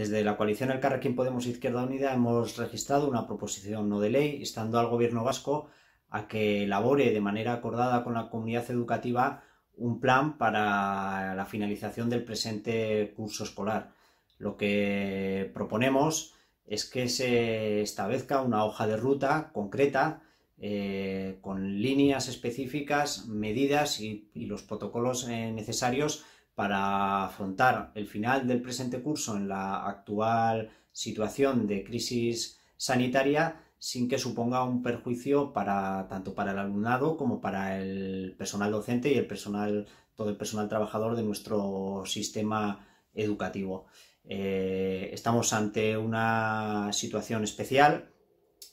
Desde la coalición El Carrequín Podemos Izquierda Unida hemos registrado una proposición no de ley estando al gobierno vasco a que elabore de manera acordada con la comunidad educativa un plan para la finalización del presente curso escolar. Lo que proponemos es que se establezca una hoja de ruta concreta eh, con líneas específicas, medidas y, los protocolos eh, necesarios para afrontar el final del presente curso en la actual situación de crisis sanitaria sin que suponga un perjuicio para tanto para el alumnado como para el personal docente y el personal todo el personal trabajador de nuestro sistema educativo. Eh, estamos ante una situación especial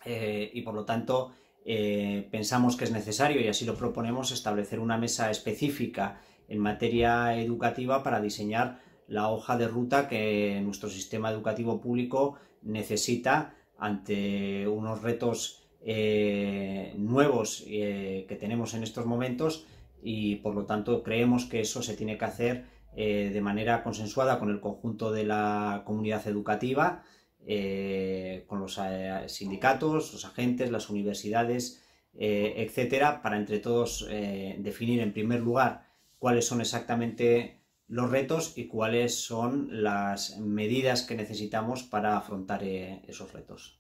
eh, y por lo tanto eh, pensamos que es necesario y así lo proponemos establecer una mesa específica en materia educativa para diseñar la hoja de ruta que nuestro sistema educativo público necesita ante unos retos eh, nuevos eh, que tenemos en estos momentos y por lo tanto creemos que eso se tiene que hacer eh, de manera consensuada con el conjunto de la comunidad educativa, con los sindicatos, los agentes, las universidades, etcétera, para entre todos definir en primer lugar cuáles son exactamente los retos y cuáles son las medidas que necesitamos para afrontar eh, esos retos.